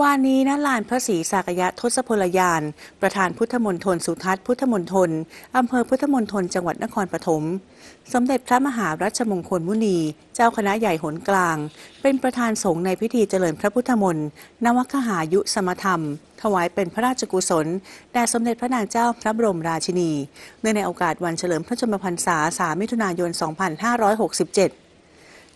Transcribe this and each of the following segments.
วานนี้ณลานพระศรีสักยะทศพลยาน ประธานพุทธมนฑลสุทัศน์พุทธมนฑลอำเภอพุทธมนฑลจังหวัดนครปฐมสมเด็จพระมหารัชมงคลมุนี เจ้าคณะใหญ่หนกลาง เป็นประธานสงฆ์ในพิธีเจริญพระพุทธมนต์นวัคหายุสมธรรม ถวายเป็นพระราชกุศลแด่สมเด็จพระนางเจ้าพระบรมราชินีเนื่องในโอกาสวันเฉลิมพระชนมพรรษา 3 มิถุนายน 2567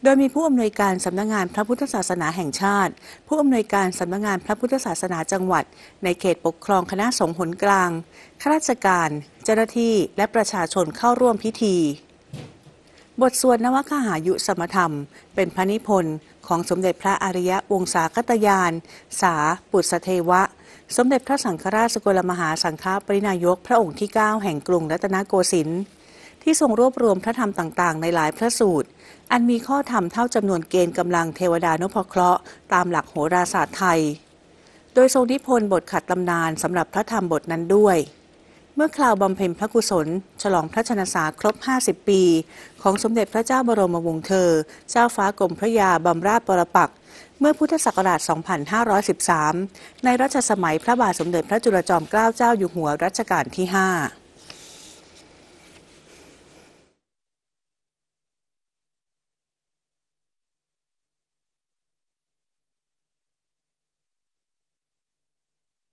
โดยมีผู้อำนวยการสำนักงงานพระพุทธศาสนาแห่งชาติ ผู้อำนวยการสำนักงงานพระพุทธศาสนาจังหวัด ในเขตปกครองคณะสงฆ์หนกลาง ข้าราชการ เจ้าหน้าที่ และประชาชนเข้าร่วมพิธี บทสวดนวคหายุสมธรรม เป็นพระนิพนธ์ของสมเด็จพระอริยวงศาคตยาน สา ปุตสเทวะ สมเด็จพระสังฆราชสกลมหาสังฆปรินายก พระองค์ที่9แห่งกรุงรัตนโกสินทร์ที่ทรงรวบรวมพระธรรมต่างๆ ในหลายพระสูตร อันมีข้อธรรมเท่าจำนวนเกณฑ์กำลังเทวดานุพเคราะห์ ตามหลักโหราศาสตร์ไทย โดยทรงนิพนธ์บทขัดตำนานสำหรับพระธรรมบทนั้นด้วย เมื่อคราวบำเพ็ญพระกุศล ฉลองพระชนสาครบ 50 ปี ของสมเด็จพระเจ้าบรมวงศ์เธอ เจ้าฟ้ากรมพระยาบำราศปรปักษเมื่อพุทธศักราช 2513 ในรัชสมัยพระบาทสมเด็จพระจุลจอมเกล้าเจ้าอยู่หัวรัชกาลที่5